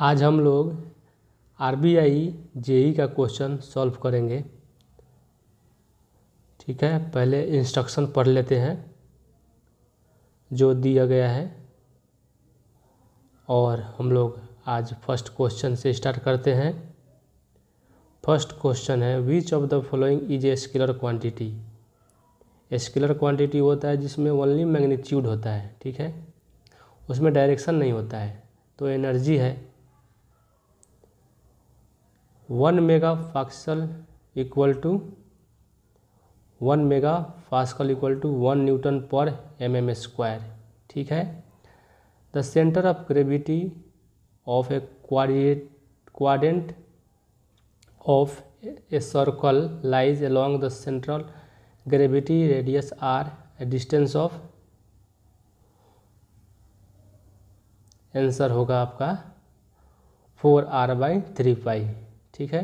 आज हम लोग आर बी आई जेई का क्वेश्चन सॉल्व करेंगे ठीक है पहले इंस्ट्रक्शन पढ़ लेते हैं जो दिया गया है और हम लोग आज फर्स्ट क्वेश्चन से स्टार्ट करते हैं फर्स्ट क्वेश्चन है which of the following is a scalar quantity scalar quantity होता है जिसमें ओनली मैग्नीट्यूड होता है ठीक है उसमें डायरेक्शन नहीं होता है तो एनर्जी है one mega pascal equal to one mega pascal equal to one newton per M M square ठीक है the centre of gravity of a क्वाडिएट quadrant of a circle lies along the central gravity radius R a distance of answer होगा आपका four R by three pi ठीक है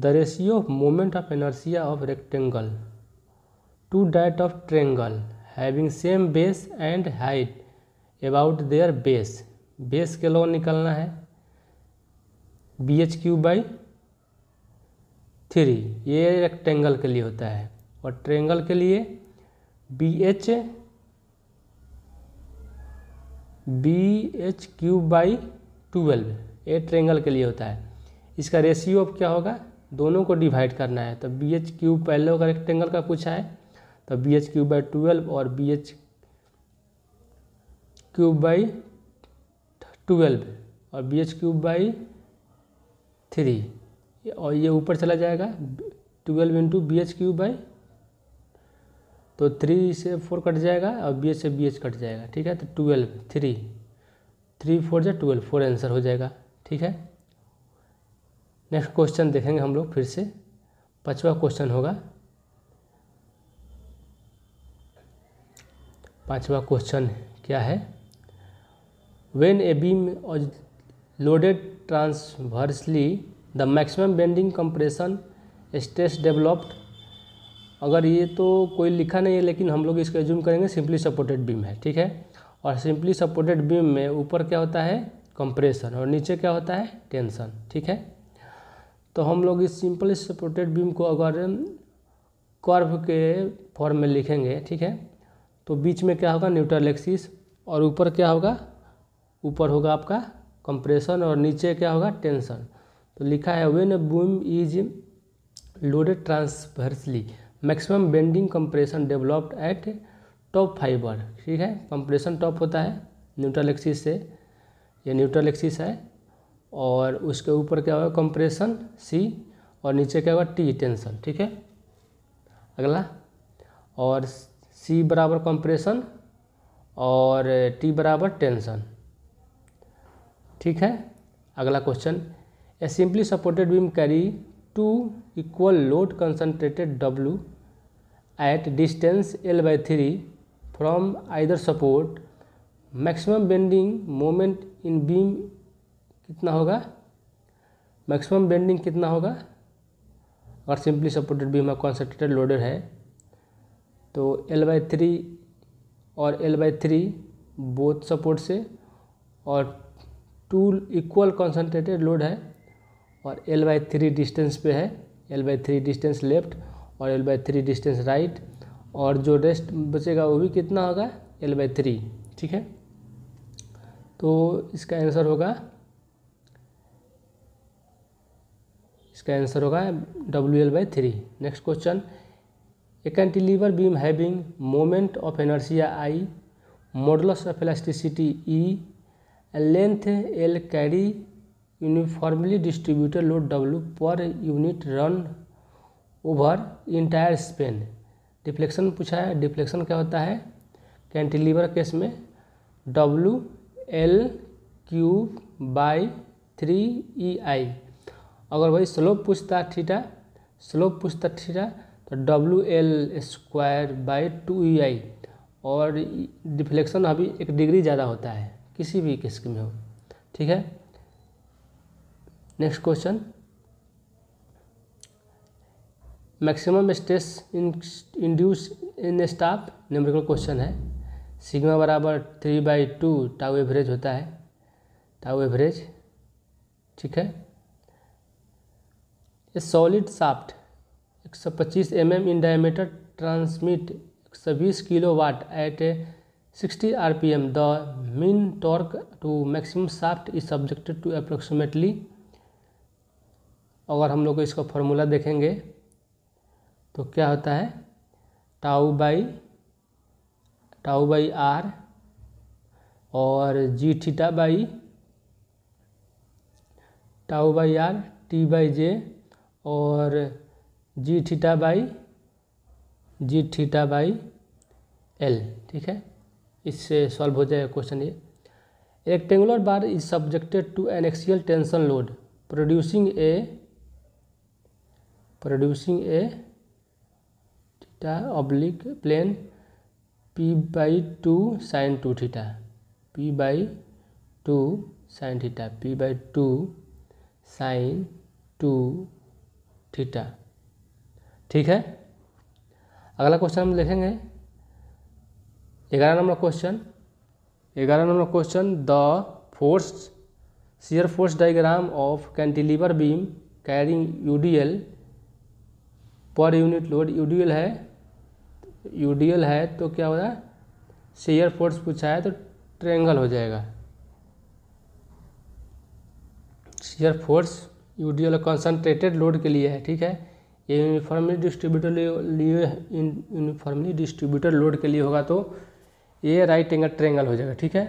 the ratio of moment of inertia of rectangle to that of triangle having same base and height about their base base के law निकलना है B H cube by three ये rectangle के लिए होता है और ट्रेंगल के लिए B H B H cube by twelve ये ट्रेंगल के लिए होता है इसका रेशियो अब क्या होगा दोनों को डिवाइड करना है तो बी एच क्यूब पहले होगा रेक्टेंगल का पूछा है तो B H cube by twelve और B H cube by twelve और B H cube by three और ये ऊपर चला जाएगा twelve into B H cube by तो थ्री से फोर कट जाएगा और बी एच से बी एच कट जाएगा ठीक है तो ट्वेल्व थ्री थ्री फोर जो ट्वेल्व फोर आंसर हो जाएगा ठीक है नेक्स्ट क्वेश्चन देखेंगे हम लोग फिर से पांचवा क्वेश्चन होगा पांचवा क्वेश्चन क्या है when a beam is loaded transversely the maximum bending compression stress developed अगर ये तो कोई लिखा नहीं है लेकिन हम लोग इसको एज्यूम करेंगे सिंपली सपोर्टेड बीम है ठीक है और सिंपली सपोर्टेड बीम में ऊपर क्या होता है कंप्रेशन और नीचे क्या होता है टेंशन ठीक है तो हम लोग इस सिंपली सपोर्टेड बीम को अगर कर्व के फॉर्म में लिखेंगे ठीक है तो बीच में क्या होगा न्यूट्रल एक्सिस और ऊपर क्या होगा ऊपर होगा आपका कंप्रेशन और नीचे क्या होगा टेंशन तो लिखा है when beam is loaded transversely maximum bending compression developed at top fibre ठीक है कंप्रेशन टॉप होता है न्यूट्रल एक्सिस से ये न्यूट्रल एक्सिस है और उसके ऊपर क्या होगा कंप्रेशन सी और नीचे क्या होगा टी टेंशन ठीक है अगला और सी बराबर कंप्रेशन और टी बराबर टेंशन ठीक है अगला question a simply supported beam carry two equal load concentrated W at distance L by three from either support maximum bending moment in beam कितना होगा मैक्सिमम बेंडिंग कितना होगा अगर सिंपली सपोर्टेड बीम है कॉन्सेंट्रेटेड लोडेड है तो L by three और L by three both support से और टू इक्वल कॉन्सेंट्रेटेड लोड है और एल बाई थ्री डिस्टेंस पे है L by three distance left और L by three distance right और जो रेस्ट बचेगा वो भी कितना होगा एल बाई थ्री ठीक है तो इसका आंसर होगा इसका आंसर होगा W L by three next question a cantilever beam having moment of inertia I modulus of elasticity E length L carry uniformly distributed load W per unit run over entire span deflection पूछा है deflection क्या होता है cantilever case में W L cube by three E I अगर वही slope पूछता theta slope पूछता थीटा तो W L square by two I और डिफ्लेक्शन अभी एक डिग्री ज़्यादा होता है किसी भी किस्म में हो ठीक है next question maximum stress induce in स्टाफ न्यूमेरिकल क्वेश्चन है सिग्मा बराबर three by two tau average होता है टाउ एवरेज ठीक है ए सॉलिड साफ्ट एक सौ पच्चीस M M in diameter transmit एक सौ बीस kilowatt at a sixty R P M the mean torque to maximum shaft is subjected to approximately अगर हम लोग इसका फॉर्मूला देखेंगे तो क्या होता है tau by tau by R और G theta by tau by R T by J और G theta by G theta by L ठीक है इससे सॉल्व हो जाएगा क्वेश्चन ये rectangular bar is subjected to an axial tension load producing a producing a theta oblique plane P by two sine two theta P by two sine theta P by two sine two theta ठीक है अगला question हम लिखेंगे ग्यारह number question ग्यारह number question the force shear force diagram of cantilever beam carrying UDL per unit load UDL है UDL है तो क्या हो रहा है शेयर फोर्स पूछा है तो ट्रेंगल हो जाएगा shear force UDL concentrated load के लिए है ठीक है ये यूनिफॉर्मली डिस्ट्रीब्यूटर लिए यूनिफॉर्मली डिस्ट्रीब्यूटर लोड के लिए होगा तो ये राइट एंगल ट्रेंगल हो जाएगा ठीक है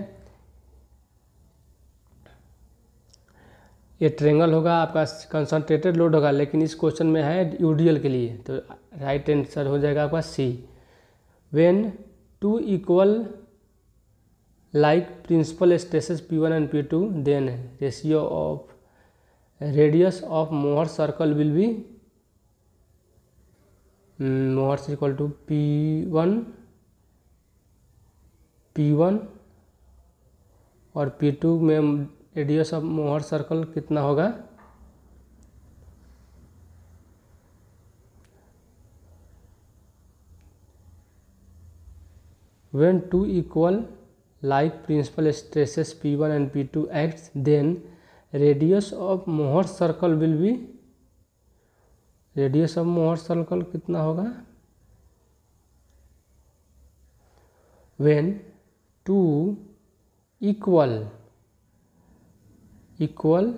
ये ट्रेंगल होगा आपका कंसनट्रेटेड लोड होगा लेकिन इस क्वेश्चन में है यूडीएल के लिए तो राइट आंसर हो जाएगा आपका C when two equal like principal stresses P one and P two then ratio of radius radius of mohr circle will be hmm, mohr two P one P one और P two में radius of Mohr circle कितना होगा when two equal like principal stresses P one and P two act then radius of Mohr circle will be radius of Mohr circle कितना होगा when two equal equal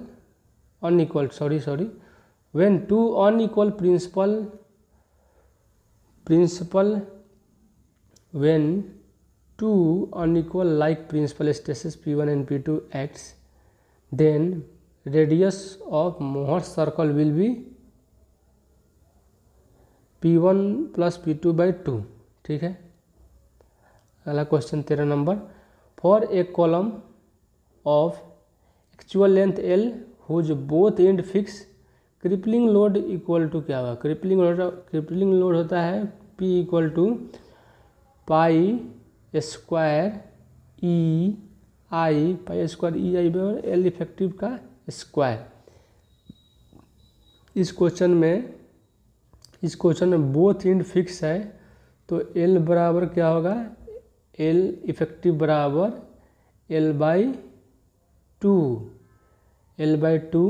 unequal sorry sorry when two unequal principal principal when two equal like principal stresses P one and P two acts then radius of Mohr circle will be P1 plus P2 by 2 ठीक है अगला question तेरह number for a column of actual length L whose both end fix crippling load equal to क्या होगा crippling load crippling load होता है P equal to pi square E I pi square E I बराबर L effective का square इस question में इस question में बोथ इंड फिक्स है तो एल बराबर क्या होगा एल इफेक्टिव बराबर L by two L by two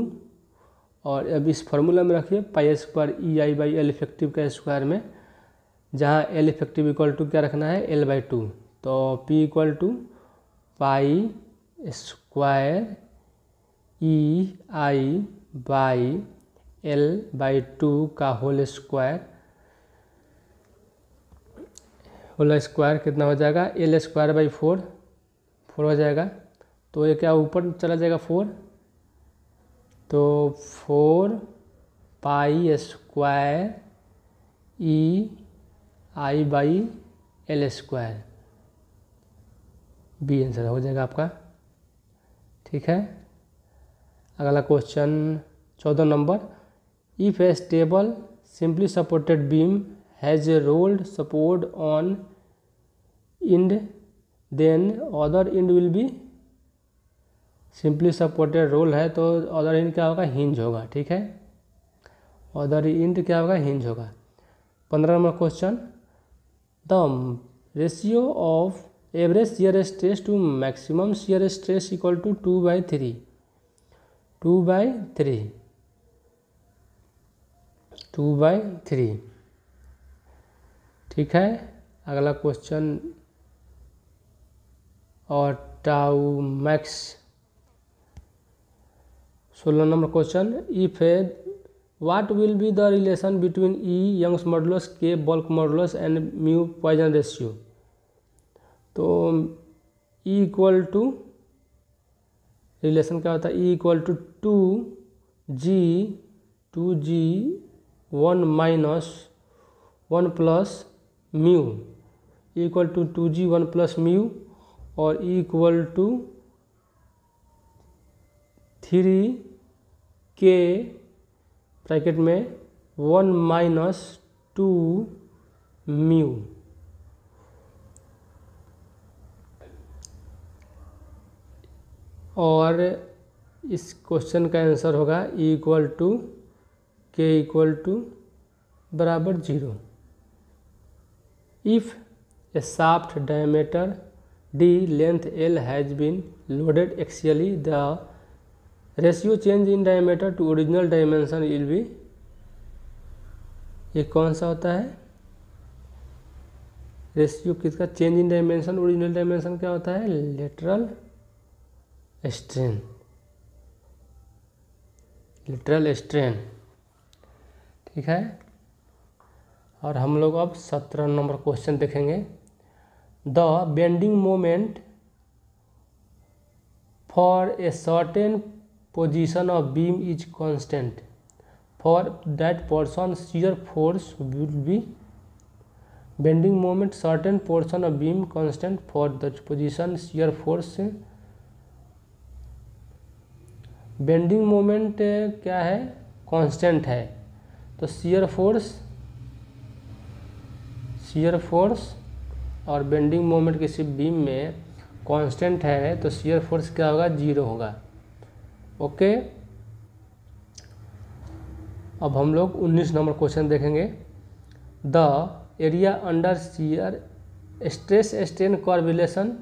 और अब इस फॉर्मूला में रखिए pi square E I by L effective का स्क्वायर में जहाँ एल इफेक्टिव इक्वल टू क्या रखना है एल बाई टू तो P equal to pi square E I by L by two का होल स्क्वायर होल स्क्वायर कितना हो जाएगा L square by four four हो जाएगा तो ये क्या ऊपर चला जाएगा फोर तो four pi square E I by L square B answer हो जाएगा आपका ठीक है अगला क्वेश्चन चौदह number if a stable simply supported beam has a rolled support on end then other end will be simply supported roll है तो other end क्या होगा हिंज होगा ठीक है अदर इंड क्या होगा हिंज होगा पंद्रह number question the ratio of average shear stress to maximum shear stress equal to two by three two by three two by three ठीक है अगला क्वेश्चन और टाउ मैक्स सोलह number question if a what will be the relation between E Young's modulus K bulk modulus and mu Poisson ratio तो E equal to relation क्या होता है E equal to two G two G one minus one plus mu equal to two G one plus mu और equal to three K bracket में one minus two mu और इस क्वेश्चन का answer होगा equal to K equal to बराबर zero if a shaft diameter D length L has been loaded axially the ratio change in diameter to original dimension will be ये कौन सा होता है रेशियो किसका change in dimension original dimension क्या होता है लेटरल स्ट्रेन लिटरल स्ट्रेन ठीक है और हम लोग अब सत्रह नंबर क्वेश्चन देखेंगे the bending moment for a certain position of beam is constant for that portion shear force will be bending moment certain portion of beam constant for that position shear force bending moment क्या है constant है तो shear force shear force और bending moment किसी beam में constant है तो shear force क्या होगा जीरो होगा ओके अब हम लोग 19 नंबर क्वेश्चन देखेंगे the area under shear stress strain correlation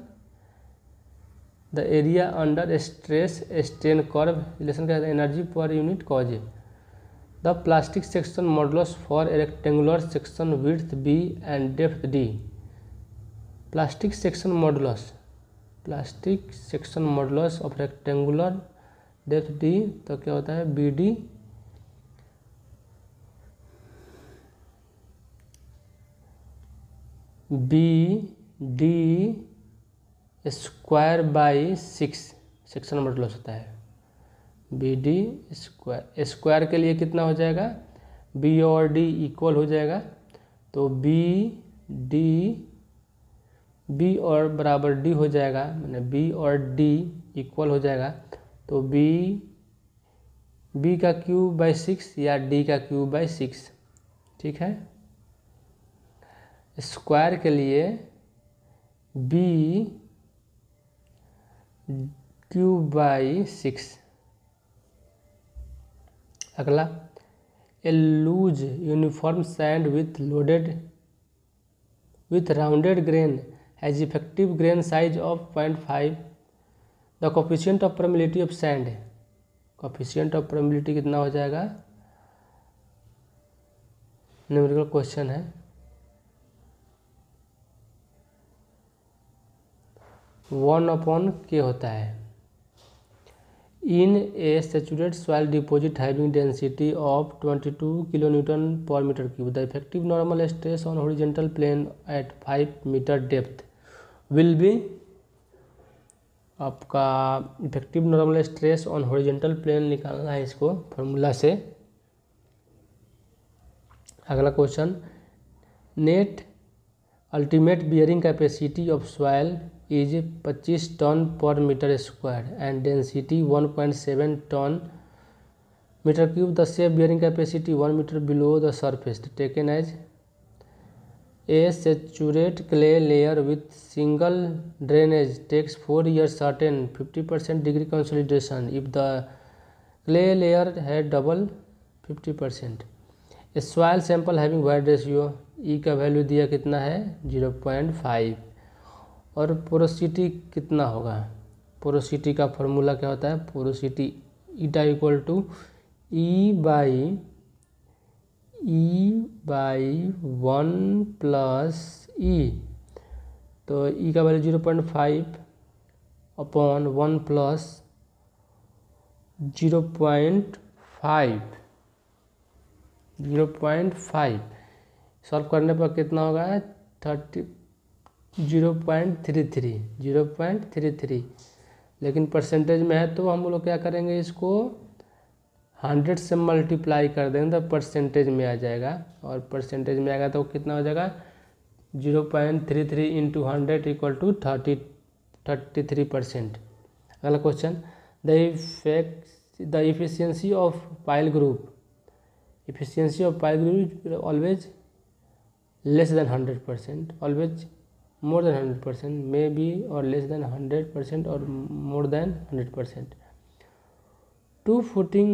the area under stress strain curve relation क्या है एनर्जी पर यूनिट है the plastic section modulus for rectangular section with B and depth D plastic section modulus plastic section modulus of rectangular depth D तो क्या होता है B D B D square by six section number close होता है B D square square के लिए कितना हो जाएगा बी और डी इक्वल हो जाएगा तो बी डी बी और बराबर डी हो जाएगा मैंने बी और डी इक्वल हो जाएगा तो बी बी का क्यूब बाई सिक्स या डी का क्यूब बाई सिक्स ठीक है स्क्वायर के लिए बी क्यू बाई सिक्स अगला a loose uniform sand with loaded with rounded grain as effective grain size of point five the coefficient of permeability of sand coefficient of permeability कितना हो जाएगा numerical question है one upon K होता है in a saturated soil deposit having density of 22 kilonewton per metre cube the effective normal stress on horizontal plane at 5 metre depth will be आपका effective normal stress on horizontal plane निकालना है इसको formula से अगला question net ultimate bearing capacity of soil is 25 ton per metre square and density 1.7 ton metre cube the safe bearing capacity one metre below the surface taken as a saturate clay layer with single drainage takes four year certain fifty percent degree consolidation if the clay layer है double fifty percent a soil sample having void ratio ई का value दिया कितना है zero point five और porosity कितना होगा porosity का formula क्या होता है porosity eta equal to e by e by one plus e तो ई e का value zero point five upon one plus zero point five zero point five solve करने पर कितना होगा thirty zero point three three zero point three three लेकिन percentage में है तो हम लोग क्या करेंगे इसको हंड्रेड से मल्टीप्लाई कर देंगे तो परसेंटेज में आ जाएगा और परसेंटेज में आएगा तो कितना हो जाएगा zero point three three into hundred equal to thirty thirty three percent अगला question the effect the efficiency of pile group efficiency of pile group always less than hundred percent always more than 100% maybe or less than 100% or more than 100% two footing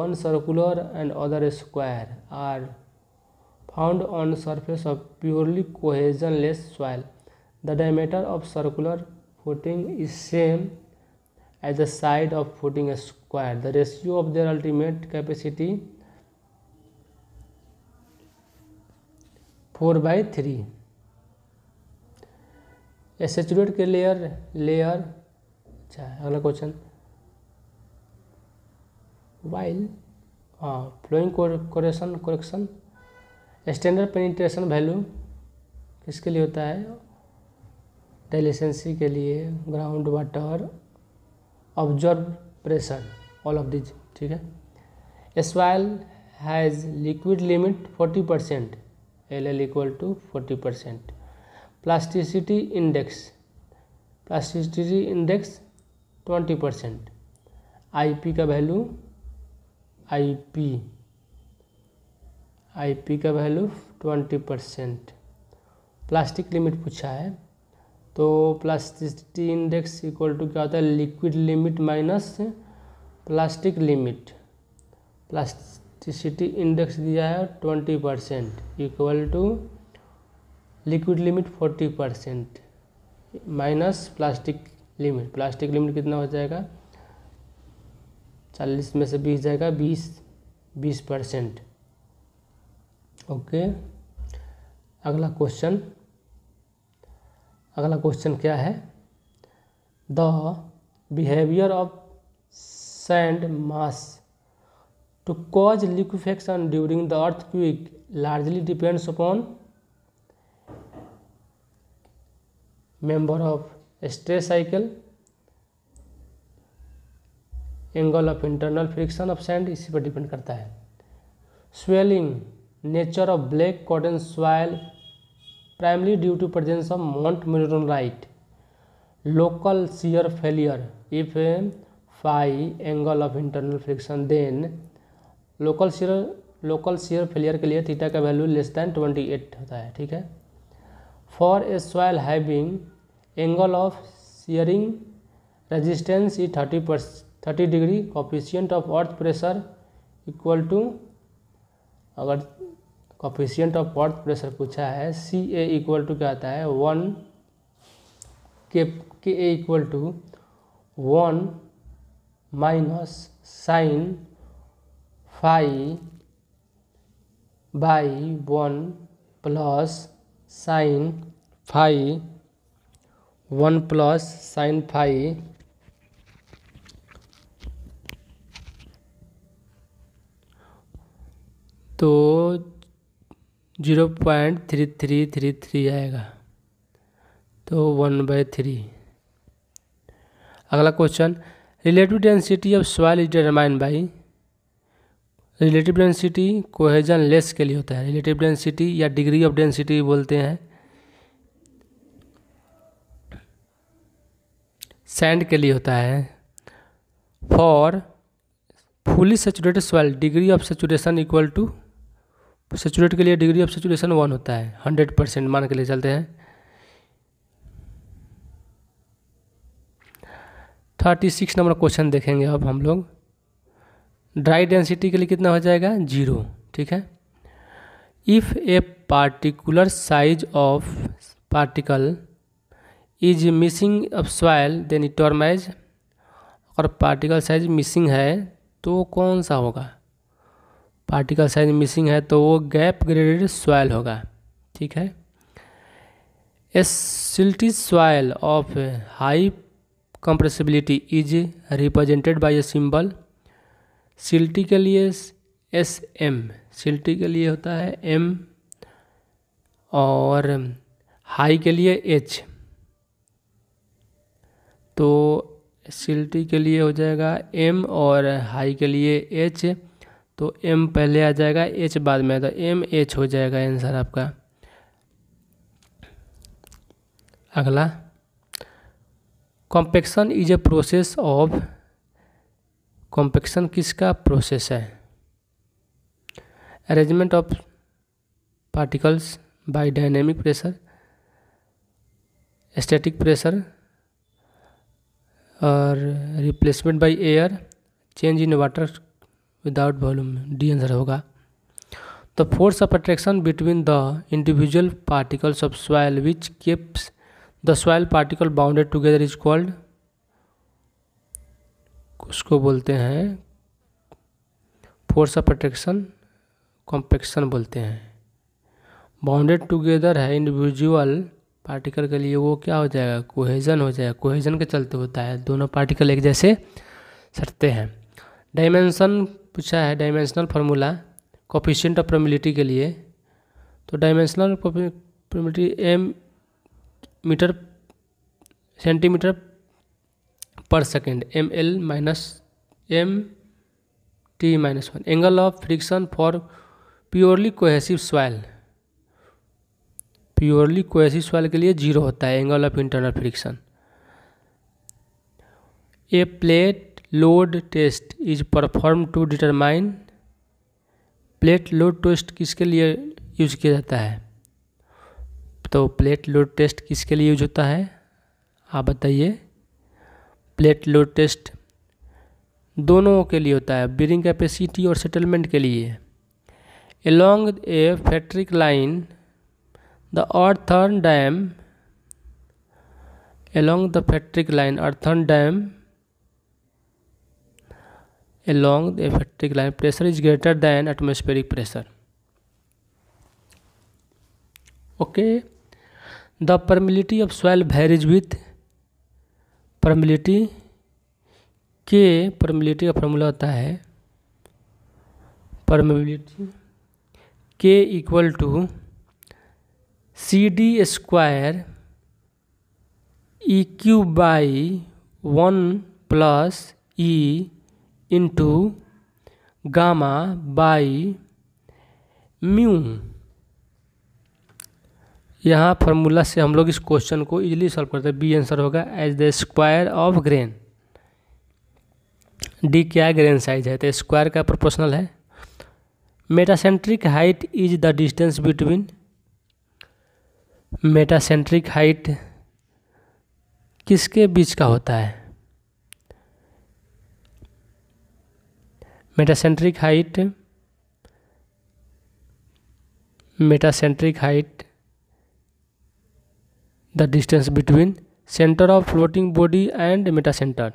one circular and other square are found on surface of purely cohesionless soil the diameter of circular footing is same as the side of footing square the ratio of their ultimate capacity 4 by 3 या saturate के layer layer अच्छा अगला question while हाँ flowing correction correction standard penetration value किसके लिए होता है dilatancy के लिए ground water observe pressure all of these ठीक है a soil has liquid limit forty percent L L equal to forty percent plasticity index plasticity index twenty percent I का value I P I P का value twenty percent plastic limit पूछा है तो plasticity index equal to क्या होता है liquid limit minus plastic limit plasticity index दिया है twenty percent equal to liquid limit forty percent minus plastic limit plastic limit कितना हो जाएगा चालीस में से बीस जाएगा बीस बीस परसेंट ओके अगला क्वेश्चन अगला क्वेश्चन क्या है the behaviour of sand mass to cause liquefaction during the earthquake largely depends upon member of stray cycle angle of internal friction of sand इसी पर डिपेंड करता है swelling nature of black cotton soil primarily due to presence of montmorillonite local shear failure if phi angle of internal friction then local shear local shear failure के लिए theta का value less than twenty eight होता है ठीक है for a soil having angle of shearing resistance is 30 per 30 degree coefficient of earth pressure equal to अगर coefficient of earth pressure पूछा है सी ए इक्वल टू क्या आता है one K K a equal to one minus sine five by one plus sine phi one plus sine phi तो zero point three three three three आएगा तो one by three अगला question relative density of soil is determined by relative density cohesionless के लिए होता है relative density या degree of density बोलते हैं सैंड के लिए होता है for fully saturated soil degree of saturation equal to saturate के लिए डिग्री ऑफ सेचुरेशन वन होता है हंड्रेड परसेंट मान के लिए चलते हैं थर्टी सिक्स नंबर क्वेश्चन देखेंगे अब हम लोग ड्राई डेंसिटी के लिए कितना हो जाएगा जीरो ठीक है if a particular size of particle is missing of soil then it termed as और पार्टिकल साइज मिसिंग है तो कौन सा होगा पार्टिकल साइज मिसिंग है तो वो गैप ग्रेडेड सॉयल होगा ठीक है a silty soil of high compressibility is represented by a symbol silty के लिए एस एम सिल्टी के लिए होता है एम और हाई के लिए एच तो सिल्टी के लिए हो जाएगा एम और हाई के लिए एच तो एम पहले आ जाएगा एच बाद में तो एम एच हो जाएगा आंसर आपका अगला compaction is a process of compaction किसका प्रोसेस है arrangement of particles by dynamic pressure static pressure और replacement by air change in water without volume D answer होगा the force of attraction between the individual particles of soil which keeps the soil particle bounded together is called उसको बोलते हैं force of attraction compaction बोलते हैं bounded together है individual particle के लिए वो क्या हो जाएगा कोहेजन हो जाएगा कोहेजन के चलते होता है दोनों पार्टिकल एक जैसे सटते हैं डायमेंशन पूछा है dimensional formula coefficient of permeability के लिए तो dimensional permeability M metre centimetre per second M L minus M T minus one angle of friction for purely cohesive soil purely cohesive soil के लिए जीरो होता है angle of internal friction a plate load test is perform to determine plate load test किसके लिए use किया जाता है तो प्लेट लोड टेस्ट किसके लिए यूज होता है आप बताइए प्लेटलेट टेस्ट दोनों के लिए होता है ब्रीडिंग कैपेसिटी और सेटलमेंट के लिए along a phreatic line the earthen dam along the phreatic line earthen dam along the phreatic line pressure is greater than atmospheric pressure okay the permeability of soil varies with permeability के permeability का formula होता है permeability k equal to C D square e e cube by one plus e into gamma by mu यहाँ formula से हम लोग इस question को इजीली सॉल्व करते हैं बी आंसर होगा as the square of grain D क्या ग्रेन साइज है तो स्क्वायर का प्रोपोर्शनल है metacentric height is the distance between metacentric height किसके बीच का होता है metacentric height metacentric height the distance between center of floating body and metacenter.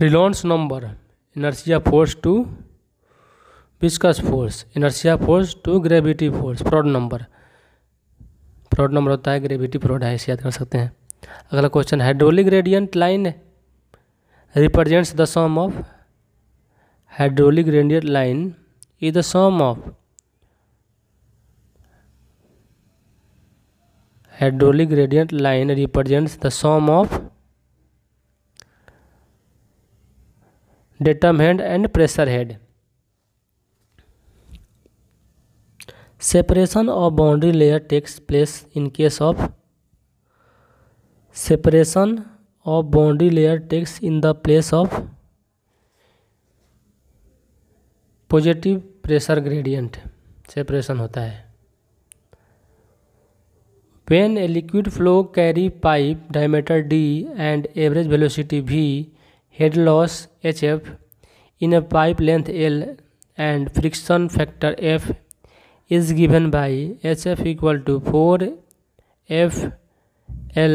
Reynolds number inertia force to viscous force inertia force to gravity force Froude number Froude number होता है gravity fraud है इसे याद कर सकते हैं अगला question hydraulic gradient line represents the sum of hydraulic gradient line is the sum of hydraulic gradient line represents the sum of datum head and pressure head separation of boundary layer takes place in case of separation of boundary layer takes in the place of positive pressure gradient separation होता है When a liquid flow carry pipe diameter d and average velocity v, head loss hf in a pipe length l and friction factor f is given by hf equal to 4 f l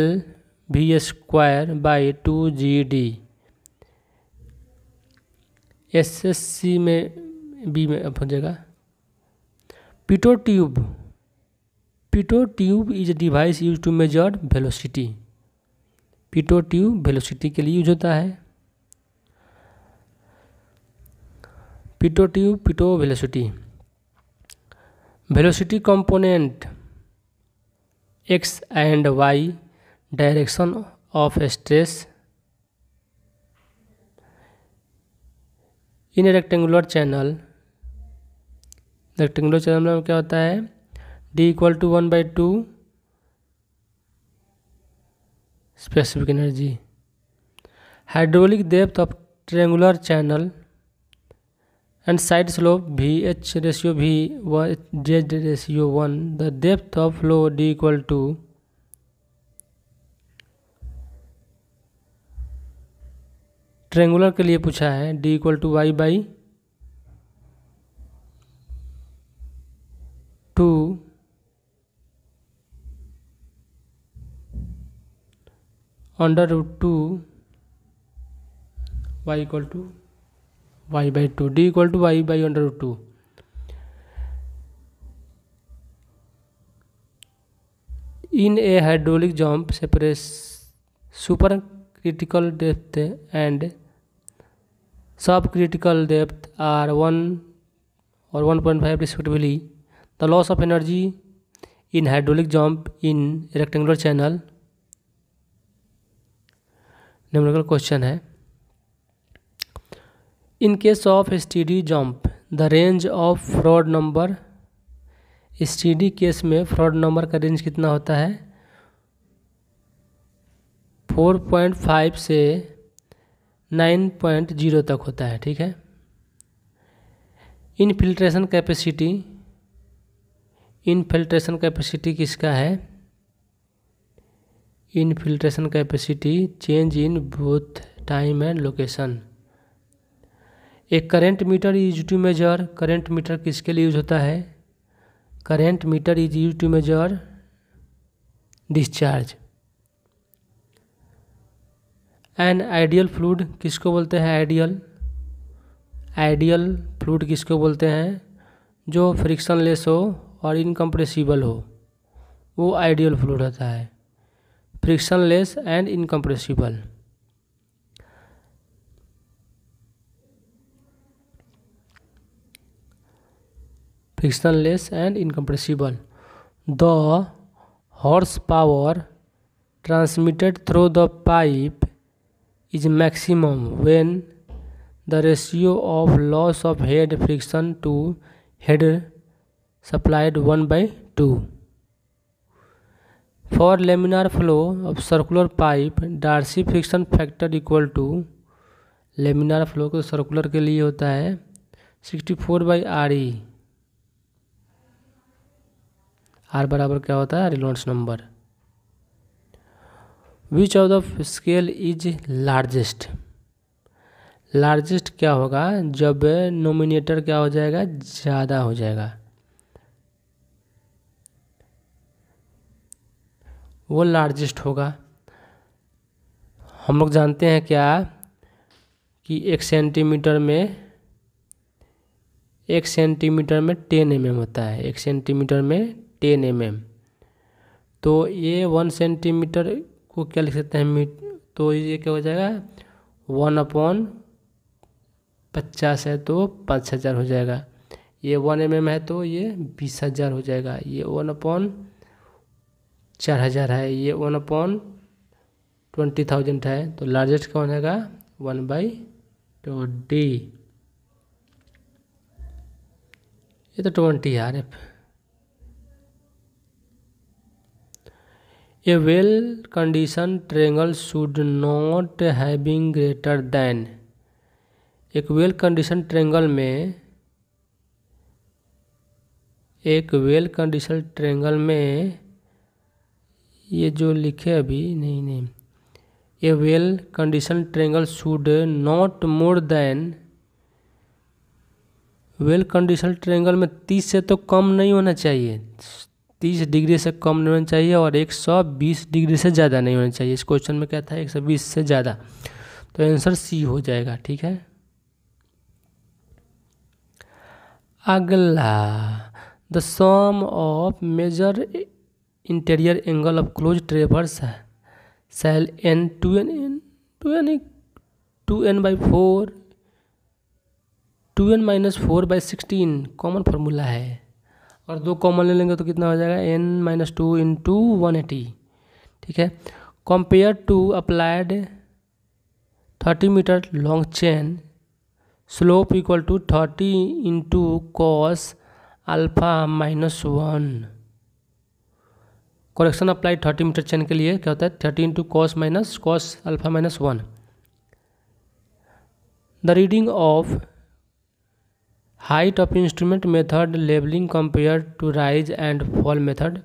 v square by 2 g d S S C में B में हो जाएगा Pitot tube Pitot tube is device use to measure velocity Pitot tube velocity के लिए use होता है Pitot tube Pitot velocity velocity component X and Y direction of stress in rectangular channel rectangular channel में क्या होता है D equal to one by two specific energy hydraulic depth of triangular channel and side slope vh ratio v Z ratio one the depth of flow D equal to triangular के लिए पूछा है D equal to Y by two under root two Y equal to Y by two D equal to Y by under root two in a hydraulic jump separates supercritical depth and subcritical depth are one और one point five respectively the loss of energy in hydraulic jump in rectangular channel numerical question है इन case of steady jump the range of Froude number steady case में Froude number का range कितना होता है 4.5 से 9.0 तक होता है ठीक है इनफिल्ट्रेशन कैपेसिटी इनफिल्ट्रेशन कैपेसिटी किसका है infiltration capacity change in both time and location एक current meter is to measure current meter किसके लिए यूज होता है current meter is use to measure discharge and ideal fluid किसको बोलते हैं आइडियल आइडियल फ्लूड किसको बोलते हैं जो फ्रिक्शनलेस हो और इनकम्प्रेसिबल हो वो आइडियल फ्लूड होता है frictionless and incompressible. Frictionless and incompressible. The horsepower transmitted through the pipe is maximum when the ratio of loss of head friction to head supplied 1 by 2 for laminar flow of circular pipe Darcy friction factor equal to laminar flow को circular के लिए होता है sixty four by R E R बराबर क्या होता है Reynolds number which of the scale is largest largest क्या होगा जब नोमिनेटर क्या हो जाएगा ज़्यादा हो जाएगा वो लार्जेस्ट होगा हम लोग जानते हैं क्या कि एक सेंटीमीटर में एक सेंटीमीटर में टेन एम mm होता है एक सेंटीमीटर में टेन एम mm. तो ये वन सेंटीमीटर को क्या लिख सकते हैं मीट तो ये क्या हो जाएगा वन अपॉन पचास है तो पाँच हज़ार हो जाएगा ये वन एम mm है तो ये बीस हज़ार हो जाएगा ये वन अपॉन चार हज़ार है ये वन अपॉन ट्वेंटी थाउजेंड है तो लार्जेस्ट कौन होगा वन बाई टू डी ये तो twenty R F a well condition triangle should not having greater than एक वेल कंडीशन ट्रेंगल में एक वेल कंडीशन ट्रेंगल में ये जो लिखे अभी नहीं नहीं a well condition triangle should not more than well condition triangle में तीस से तो कम नहीं होना चाहिए तीस डिग्री से कम नहीं होना चाहिए और एक सौ बीस डिग्री से ज़्यादा नहीं होना चाहिए इस क्वेश्चन में क्या था एक सौ बीस से ज़्यादा तो आंसर सी हो जाएगा ठीक है अगला the sum of measure interior angle of close traverse sell n two n n two n two n by four two n minus four by sixteen common formula है और दो कॉमन ले लेंगे तो कितना हो जाएगा n minus two into one eighty ठीक है compare to applied thirty metre long chain slope equal to thirty into cos alpha minus one correction apply thirty metre chain के लिए क्या होता है thirty into cos minus cos alpha minus one the reading of height of instrument method levelling compare to rise and fall method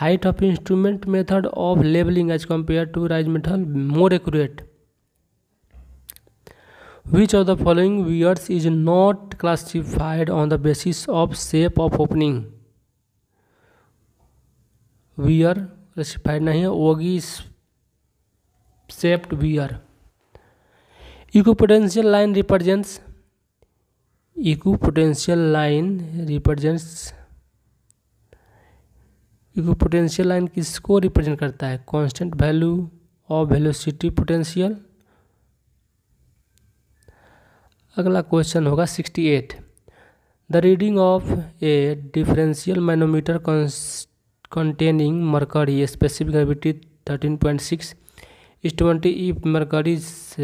height of instrument method of levelling as compare to rise method more accurate which of the following weirds is not classified on the basis of shape of opening weir रेसिफाइड नहीं है वोगी सेप्ट weir equipotential line represents equipotential line represents equipotential line किसको represent करता है constant value of velocity potential अगला question होगा sixty eight the reading of a differential manometer कॉन्स containing mercury specific gravity 13.6 is 20 if mercury is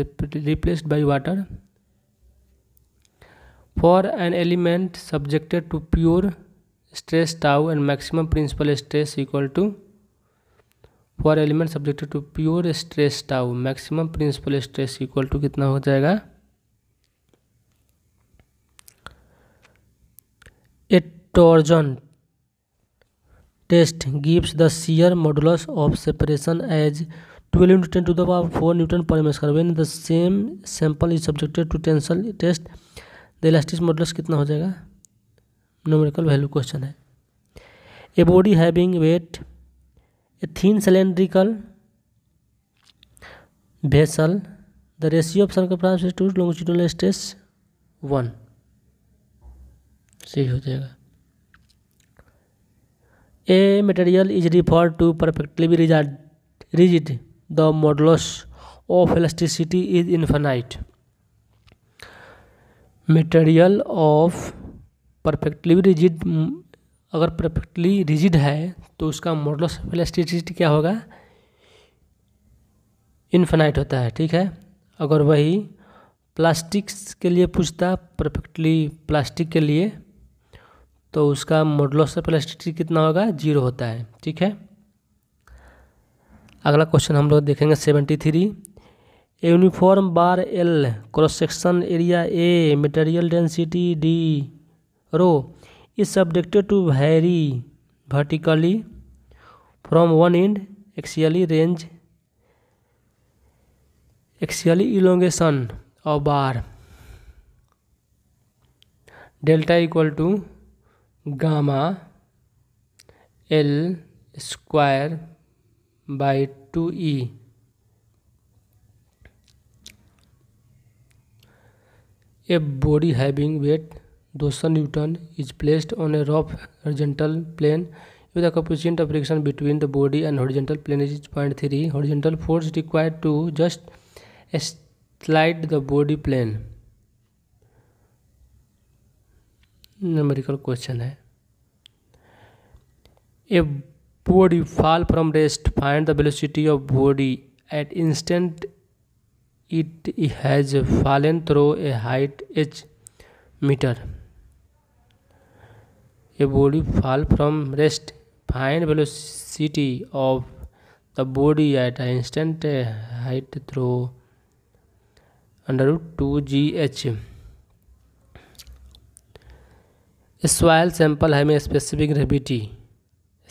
replaced by water for an element subjected to pure stress tau and maximum principal stress equal to for element subjected to pure stress tau maximum principal stress equal to kitna ho jayega a torsion test gives the shear modulus of separation as twelve into ten to the four newton per मेस्कर when the same sample is subjected to tensile test the elastic modulus कितना हो जाएगा numerical value question है a body having weight a thin cylindrical vessel the ratio of circumferential to longitudinal stress one सही हो जाएगा a material is refer to perfectly rigid the modulus of elasticity is infinite material of perfectly rigid अगर perfectly rigid है तो उसका modulus of elasticity क्या होगा infinite होता है ठीक है अगर वही प्लास्टिक्स के लिए पूछता परफेक्टली प्लास्टिक के लिए तो उसका मॉडलो से कितना होगा जीरो होता है ठीक है अगला क्वेश्चन हम लोग देखेंगे seventy three uniform bar L cross section area A material density D rho is subjected to very vertically from one end axially range axially elongation और bar delta equal to gamma L square by two E a body having weight दो सौ newton is placed on a rough horizontal plane with the coefficient of friction between the body and horizontal plane is point three horizontal force required to just slide the body plane numerical question है a body fall from rest find the velocity of body at instant it has fallen through a height H metre a body fall from rest find velocity of the body at instant height through under two G H soil sample है में specific gravity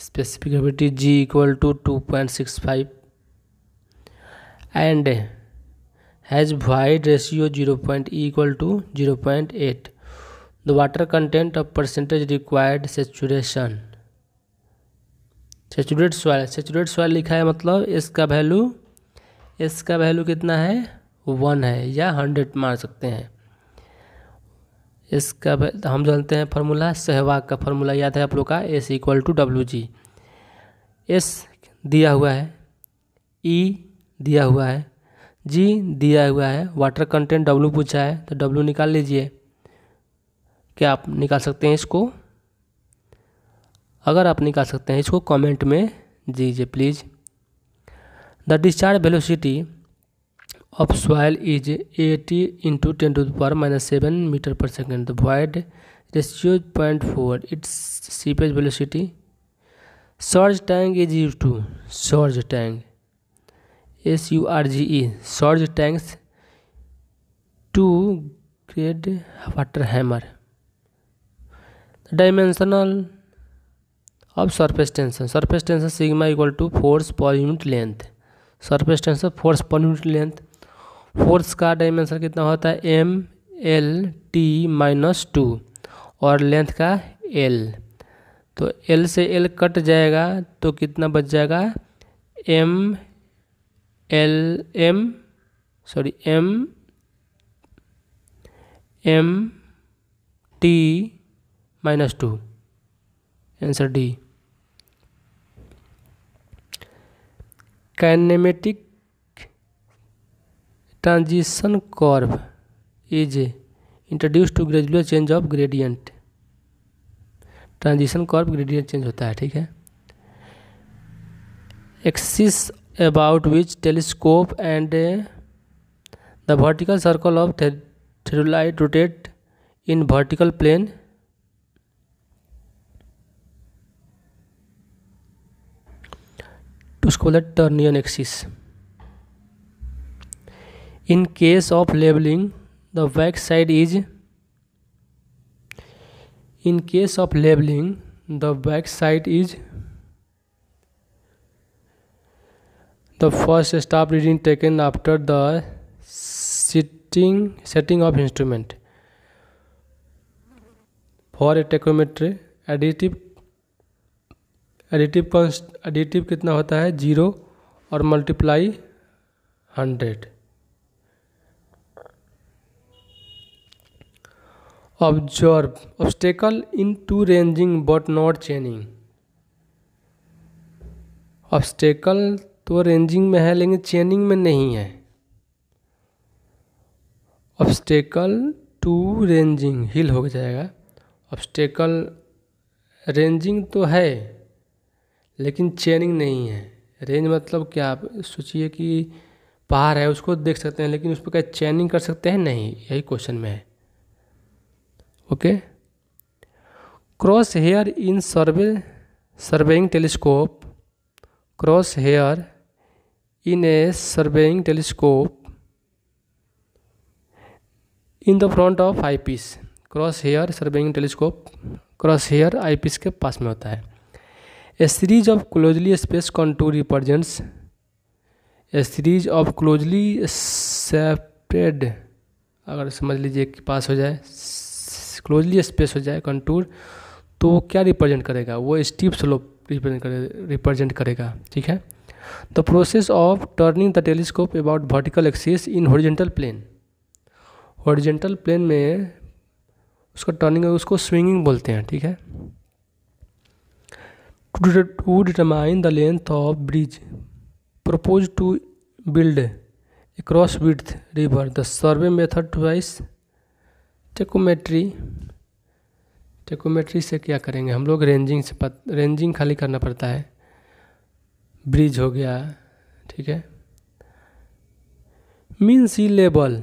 specific gravity G equal to two point six five and has void ratio zero point equal to zero point eight the water content of percentage required saturation saturate soil saturate soil लिखा है मतलब इसका value इसका value कितना है one है या hundred मार सकते हैं इसका हम जानते हैं फार्मूला सहवाग का फार्मूला याद है आप लोग का S equal to W G S दिया हुआ है ई e दिया हुआ है जी दिया हुआ है वाटर कंटेंट डब्लू पूछा है तो डब्ल्यू निकाल लीजिए क्या आप निकाल सकते हैं इसको अगर आप निकाल सकते हैं इसको कमेंट में दीजिए please the discharge velocity of soil is eighty into ten to the minus seven metre per second void ratio point four its seepage velocity surge tank is you to surge tank S U R G E surge tanks to grade water hammer dimensional of surface tension surface tension sigma equal to force per unit length surface tension force per unit length force का dimension कितना होता है M L T minus two और length का L तो L से L cut जाएगा तो कितना बच जाएगा M L M sorry M M T minus two answer D kinematic transition curve is introduce to gradual change of gradient transition curve gradient change होता है ठीक है axis about which telescope and the vertical circle of theodolite rotate in vertical plane उसको बोला trunnion axis in case of labeling the back side is in case of labeling the back side is the first stop reading taken after the setting setting of instrument for a tachometry additive additive additive कितना होता है zero और multiply hundred obstacle in to ranging but not chaining obstacle तो ranging में है लेकिन चेनिंग में नहीं है ऑब्स्टेकल टू रेंजिंग हिल हो जाएगा ऑब्स्टेकल रेंजिंग तो है लेकिन चेनिंग नहीं है रेंज मतलब क्या आप सोचिए कि पहाड़ है उसको देख सकते हैं लेकिन उस पर क्या चेनिंग कर सकते हैं नहीं यही क्वेश्चन में है okay cross hair in survey surveying telescope cross hair in a surveying telescope in the front of eye piece cross hair surveying telescope cross hair eye piece के पास में होता है a series of closely space contour represents a series of closely separated अगर समझ लीजिए कि पास हो जाए क्लोजली स्पेस हो जाए कंटूर तो वो क्या रिप्रेजेंट करेगा वो स्टीप स्लोप रिप्रेजेंट करे रिप्रेजेंट करेगा ठीक है the process of turning the telescope about vertical axis in horizontal plane horizontal plane में उसका टर्निंग उसको स्विंगिंग बोलते हैं ठीक है to determine the length of bridge propose to build across river the survey method to vice tacheometry tacheometry से क्या करेंगे हम लोग रेंजिंग से पत, रेंजिंग खाली करना पड़ता है ब्रिज हो गया ठीक है मीन सी लेबल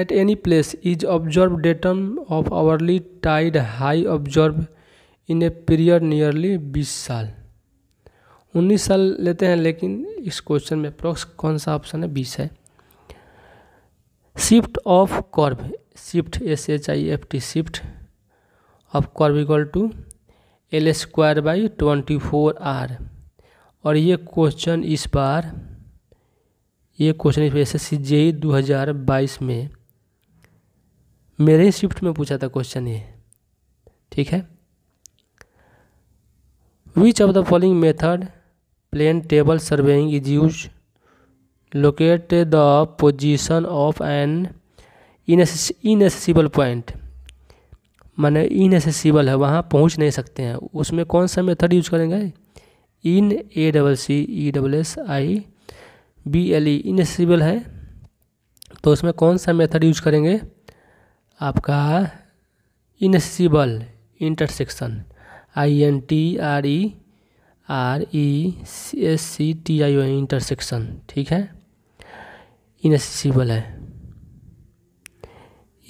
at any place is observe datum of hourly tide high observe in a period nearly बीस साल उन्नीस साल लेते हैं लेकिन इस क्वेश्चन में अप्रोक्स कौन सा ऑप्शन है बीस है shift of curve shift S H I F T shift of curve equal to L square by twenty four R और ये क्वेश्चन इस बार ये क्वेश्चन इस एस सी जे दो हज़ार बाईस में मेरे ही शिफ्ट में पूछा था क्वेश्चन ये ठीक है which of the following method plane table surveying is use locate the position of an inaccessible point माने inaccessible है वहाँ पहुँच नहीं सकते हैं उसमें कौन सा मेथड यूज करेंगे in a double C E double S I B L E inaccessible है तो उसमें कौन सा मेथड यूज करेंगे आपका inaccessible intersection I N T R E R E S C T I O intersection ठीक है इनसेसिबल है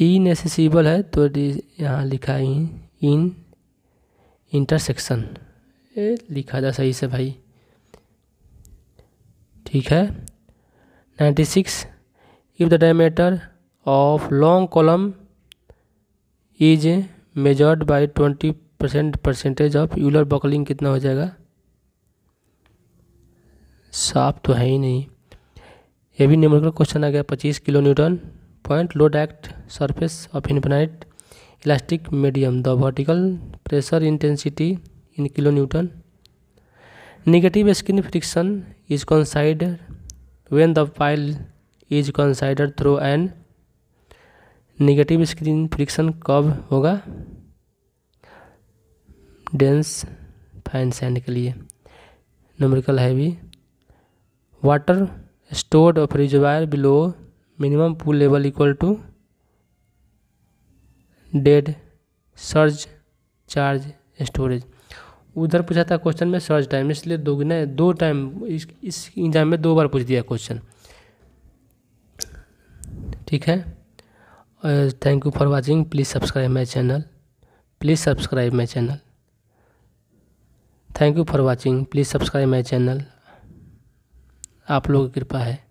इनसेसिबल है तो यहाँ लिखा है इन इंटरसेक्शन ये लिखा था सही से भाई ठीक है ninety six if the diameter of long column is measured by twenty percent percentage of Euler buckling कितना हो जाएगा साफ तो है ही नहीं ये भी न्यूमेरिकल क्वेश्चन आ गया पच्चीस kilo newton point load act surface of infinite elastic medium the vertical pressure intensity in kilo newton negative skin friction is consider when the pile is consider through an negative screen friction कब होगा dense fine sand के लिए numerical heavy water stored of reservoir below minimum pool level equal to dead surcharge storage उधर पूछा था question में search time इसलिए दोगुना दो टाइम इस इस एग्जाम में दो बार पूछ दिया क्वेश्चन ठीक है thank you for watching please subscribe my channel please subscribe my channel thank you for watching please subscribe my channel आप लोगों की कृपा है